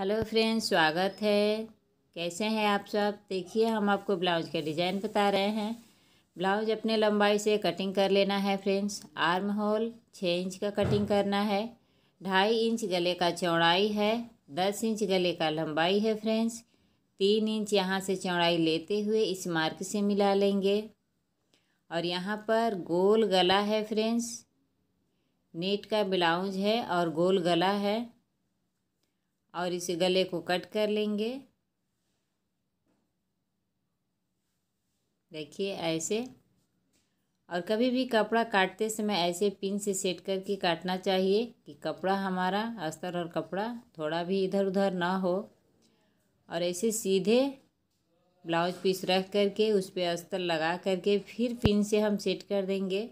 hello friends स्वागत है कैसे हैं आप सब देखिए हम आपको ब्लाउज का डिज़ाइन बता रहे हैं ब्लाउज अपने लंबाई से कटिंग कर लेना है फ्रेंड्स आर्म होल छः इंच का कटिंग करना है ढाई इंच गले का चौड़ाई है दस इंच गले का लंबाई है फ्रेंड्स तीन इंच यहाँ से चौड़ाई लेते हुए इस मार्क से मिला लेंगे और यहाँ पर गोल गला है फ्रेंड्स नेट का ब्लाउज है और गोल गला है और इसे गले को कट कर लेंगे देखिए ऐसे और कभी भी कपड़ा काटते समय ऐसे पिन से सेट करके काटना चाहिए कि कपड़ा हमारा अस्तर और कपड़ा थोड़ा भी इधर उधर ना हो और ऐसे सीधे ब्लाउज पीस रख करके उस पर अस्तर लगा करके फिर पिन से हम सेट कर देंगे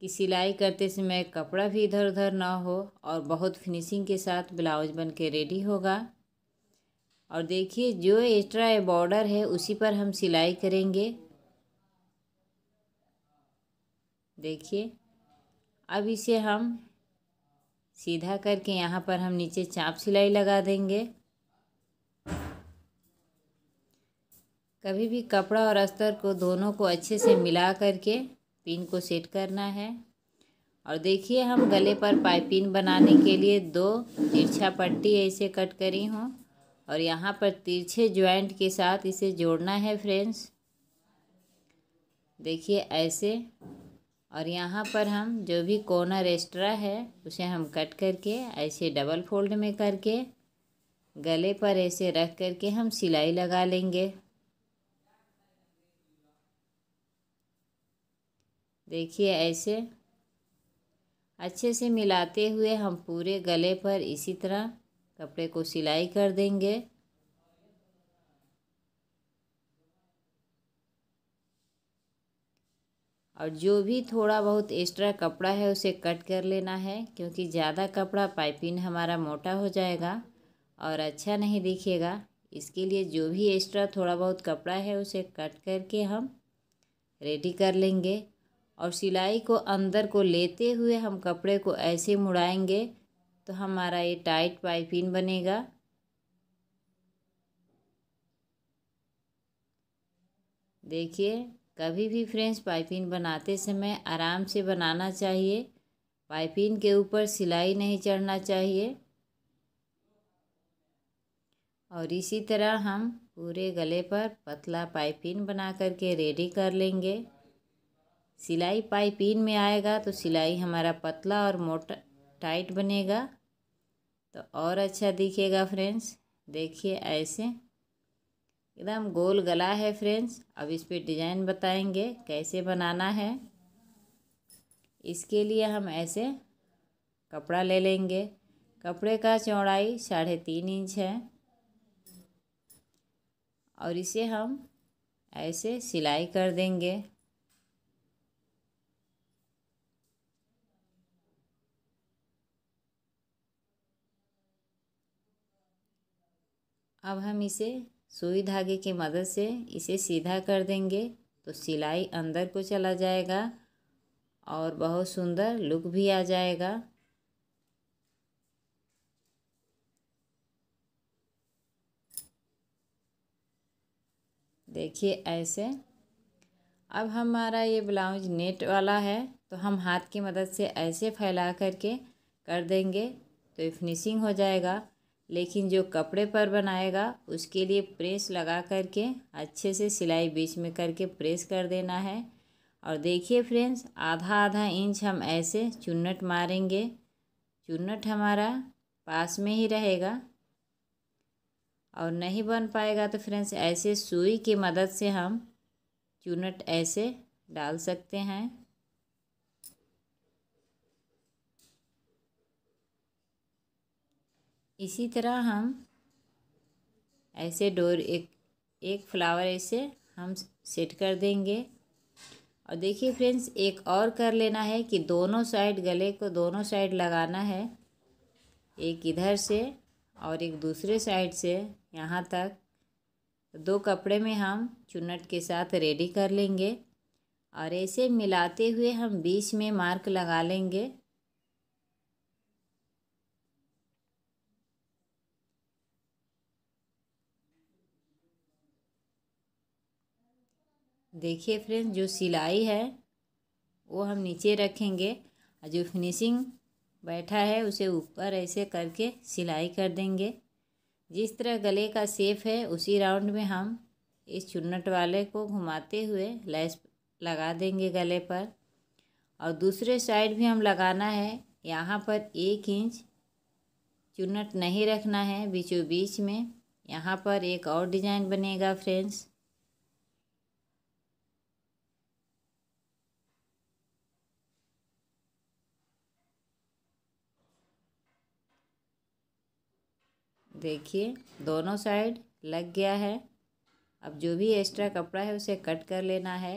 कि सिलाई करते समय कपड़ा भी इधर उधर ना हो और बहुत फिनिशिंग के साथ ब्लाउज बन के रेडी होगा और देखिए जो एक्स्ट्रा बॉर्डर है उसी पर हम सिलाई करेंगे देखिए अब इसे हम सीधा करके यहाँ पर हम नीचे चाप सिलाई लगा देंगे कभी भी कपड़ा और अस्तर को दोनों को अच्छे से मिला करके पिन को सेट करना है और देखिए हम गले पर पाइपिन बनाने के लिए दो तिरछा पट्टी ऐसे कट करी हूँ और यहाँ पर तिरछे ज्वाइंट के साथ इसे जोड़ना है फ्रेंड्स देखिए ऐसे और यहाँ पर हम जो भी कोना रेस्ट्रा है उसे हम कट करके ऐसे डबल फोल्ड में करके गले पर ऐसे रख करके हम सिलाई लगा लेंगे देखिए ऐसे अच्छे से मिलाते हुए हम पूरे गले पर इसी तरह कपड़े को सिलाई कर देंगे और जो भी थोड़ा बहुत एक्स्ट्रा कपड़ा है उसे कट कर लेना है क्योंकि ज़्यादा कपड़ा पाइपिन हमारा मोटा हो जाएगा और अच्छा नहीं दिखेगा इसके लिए जो भी एक्स्ट्रा थोड़ा बहुत कपड़ा है उसे कट करके हम रेडी कर लेंगे और सिलाई को अंदर को लेते हुए हम कपड़े को ऐसे मुड़ाएंगे तो हमारा ये टाइट पाइपिन बनेगा देखिए कभी भी फ्रेंड्स पाइपिन बनाते समय आराम से बनाना चाहिए पाइपिन के ऊपर सिलाई नहीं चढ़ना चाहिए और इसी तरह हम पूरे गले पर पतला पाइपिन बना करके रेडी कर लेंगे सिलाई पाइपिन में आएगा तो सिलाई हमारा पतला और मोटा टाइट बनेगा तो और अच्छा दिखेगा फ्रेंड्स देखिए ऐसे एकदम गोल गला है फ्रेंड्स अब इस पर डिज़ाइन बताएंगे कैसे बनाना है इसके लिए हम ऐसे कपड़ा ले लेंगे कपड़े का चौड़ाई साढ़े तीन इंच है और इसे हम ऐसे सिलाई कर देंगे अब हम इसे सुई धागे की मदद से इसे सीधा कर देंगे तो सिलाई अंदर को चला जाएगा और बहुत सुंदर लुक भी आ जाएगा देखिए ऐसे अब हमारा ये ब्लाउज नेट वाला है तो हम हाथ की मदद से ऐसे फैला करके कर देंगे तो फिनिशिंग हो जाएगा लेकिन जो कपड़े पर बनाएगा उसके लिए प्रेस लगा करके अच्छे से सिलाई बीच में करके प्रेस कर देना है और देखिए फ्रेंड्स आधा आधा इंच हम ऐसे चुन्नट मारेंगे चुन्नट हमारा पास में ही रहेगा और नहीं बन पाएगा तो फ्रेंड्स ऐसे सुई की मदद से हम चुनट ऐसे डाल सकते हैं इसी तरह हम ऐसे डोर एक एक फ्लावर ऐसे हम सेट कर देंगे और देखिए फ्रेंड्स एक और कर लेना है कि दोनों साइड गले को दोनों साइड लगाना है एक इधर से और एक दूसरे साइड से यहाँ तक दो कपड़े में हम चुन्नट के साथ रेडी कर लेंगे और ऐसे मिलाते हुए हम बीच में मार्क लगा लेंगे देखिए फ्रेंड्स जो सिलाई है वो हम नीचे रखेंगे और जो फिनिशिंग बैठा है उसे ऊपर ऐसे करके सिलाई कर देंगे जिस तरह गले का सेफ है उसी राउंड में हम इस चुन्नट वाले को घुमाते हुए लैस लगा देंगे गले पर और दूसरे साइड भी हम लगाना है यहाँ पर एक इंच चुन्नट नहीं रखना है बीचों बीच में यहाँ पर एक और डिज़ाइन बनेगा फ्रेंड्स देखिए दोनों साइड लग गया है अब जो भी एक्स्ट्रा कपड़ा है उसे कट कर लेना है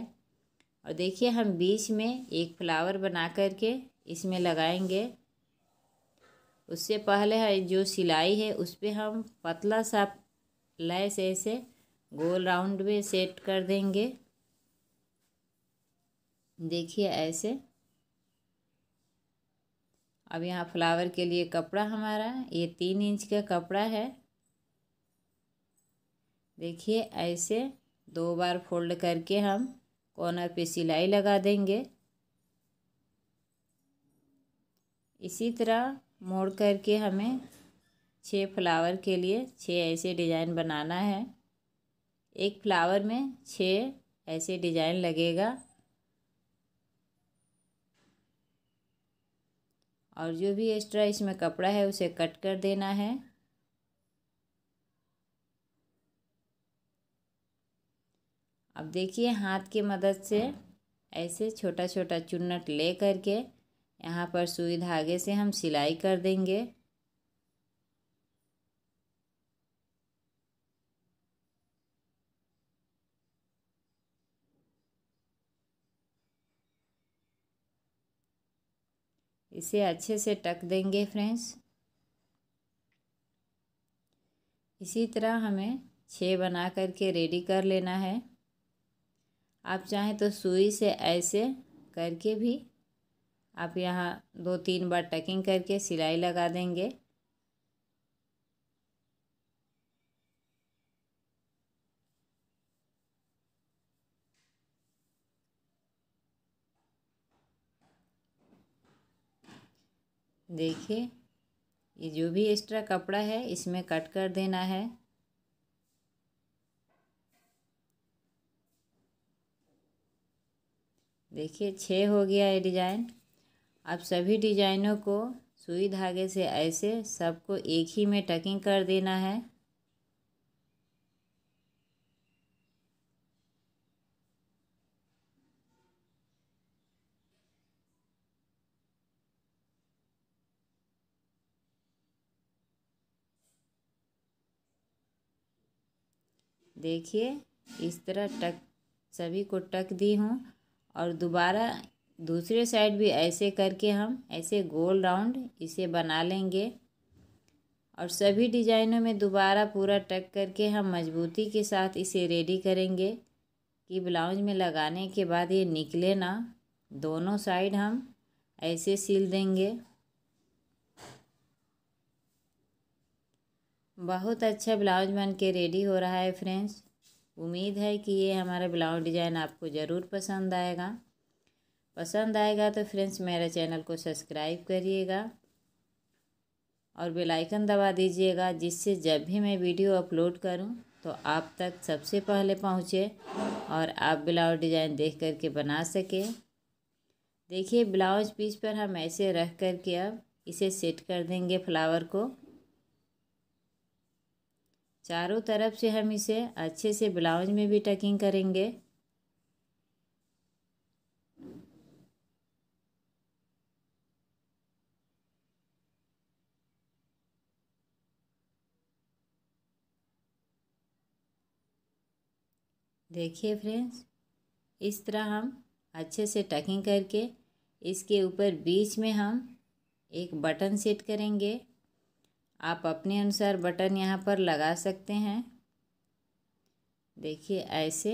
और देखिए हम बीच में एक फ्लावर बना कर के इसमें लगाएंगे उससे पहले है जो सिलाई है उस पर हम पतला सा लैस ऐसे गोल राउंड में सेट कर देंगे देखिए ऐसे अब यहाँ फ्लावर के लिए कपड़ा हमारा ये तीन इंच का कपड़ा है देखिए ऐसे दो बार फोल्ड करके हम कॉर्नर पे सिलाई लगा देंगे इसी तरह मोड़ करके हमें छः फ्लावर के लिए छः ऐसे डिज़ाइन बनाना है एक फ्लावर में छः ऐसे डिज़ाइन लगेगा और जो भी एक्स्ट्रा इसमें कपड़ा है उसे कट कर देना है अब देखिए हाथ की मदद से ऐसे छोटा छोटा चुन्नट ले करके यहाँ पर सुई धागे से हम सिलाई कर देंगे इसे अच्छे से टक देंगे फ्रेंड्स इसी तरह हमें छः बना करके रेडी कर लेना है आप चाहें तो सुई से ऐसे करके भी आप यहाँ दो तीन बार टकिंग करके सिलाई लगा देंगे देखिए ये जो भी एक्स्ट्रा कपड़ा है इसमें कट कर देना है देखिए छ हो गया ये डिज़ाइन अब सभी डिजाइनों को सुई धागे से ऐसे सबको एक ही में टकिंग कर देना है देखिए इस तरह टक सभी को टक दी हूँ और दोबारा दूसरे साइड भी ऐसे करके हम ऐसे गोल राउंड इसे बना लेंगे और सभी डिजाइनों में दोबारा पूरा टक करके हम मजबूती के साथ इसे रेडी करेंगे कि ब्लाउज में लगाने के बाद ये निकले ना दोनों साइड हम ऐसे सिल देंगे बहुत अच्छा ब्लाउज बन के रेडी हो रहा है फ्रेंड्स उम्मीद है कि ये हमारा ब्लाउज डिज़ाइन आपको ज़रूर पसंद आएगा पसंद आएगा तो फ्रेंड्स मेरे चैनल को सब्सक्राइब करिएगा और बेल आइकन दबा दीजिएगा जिससे जब भी मैं वीडियो अपलोड करूं तो आप तक सबसे पहले पहुंचे और आप ब्लाउज डिज़ाइन देख कर के बना सके देखिए ब्लाउज पीस पर हम ऐसे रख कर के अब इसे सेट कर देंगे फ्लावर को चारों तरफ से हम इसे अच्छे से ब्लाउज में भी टकिंग करेंगे देखिए फ्रेंड्स इस तरह हम अच्छे से टकिंग करके इसके ऊपर बीच में हम एक बटन सेट करेंगे आप अपने अनुसार बटन यहाँ पर लगा सकते हैं देखिए ऐसे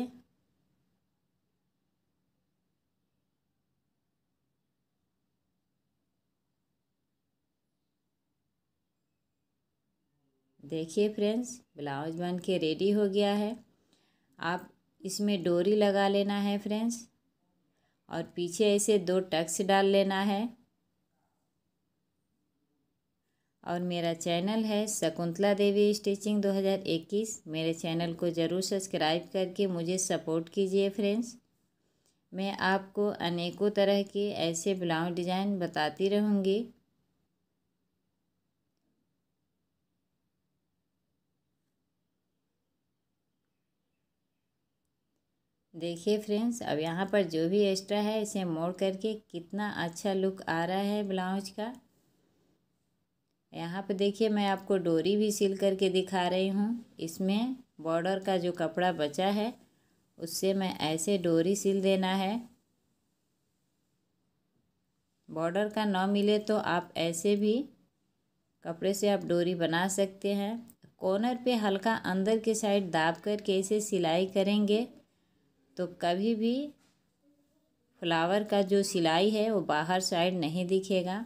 देखिए फ्रेंड्स ब्लाउज बन के रेडी हो गया है आप इसमें डोरी लगा लेना है फ्रेंड्स और पीछे ऐसे दो टक्स डाल लेना है और मेरा चैनल है शकुंतला देवी स्टिचिंग 2021 मेरे चैनल को ज़रूर सब्सक्राइब करके मुझे सपोर्ट कीजिए फ्रेंड्स मैं आपको अनेकों तरह के ऐसे ब्लाउज डिज़ाइन बताती रहूँगी देखिए फ्रेंड्स अब यहाँ पर जो भी एक्स्ट्रा है इसे मोड़ करके कितना अच्छा लुक आ रहा है ब्लाउज का यहाँ पे देखिए मैं आपको डोरी भी सिल करके दिखा रही हूँ इसमें बॉर्डर का जो कपड़ा बचा है उससे मैं ऐसे डोरी सिल देना है बॉर्डर का ना मिले तो आप ऐसे भी कपड़े से आप डोरी बना सकते हैं कॉर्नर पे हल्का अंदर के साइड दाब करके इसे सिलाई करेंगे तो कभी भी फ्लावर का जो सिलाई है वो बाहर साइड नहीं दिखेगा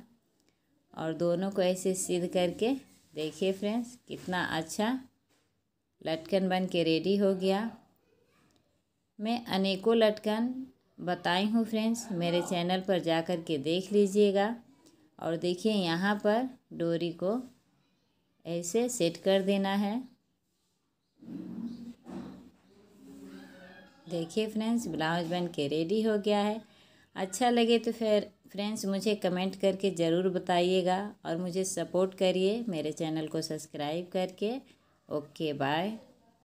और दोनों को ऐसे सीध करके देखिए फ्रेंड्स कितना अच्छा लटकन बन के रेडी हो गया मैं अनेकों लटकन बताई हूँ फ्रेंड्स मेरे चैनल पर जा कर के देख लीजिएगा और देखिए यहाँ पर डोरी को ऐसे सेट कर देना है देखिए फ्रेंड्स ब्लाउज बन के रेडी हो गया है अच्छा लगे तो फिर फ्रेंड्स मुझे कमेंट करके ज़रूर बताइएगा और मुझे सपोर्ट करिए मेरे चैनल को सब्सक्राइब करके ओके बाय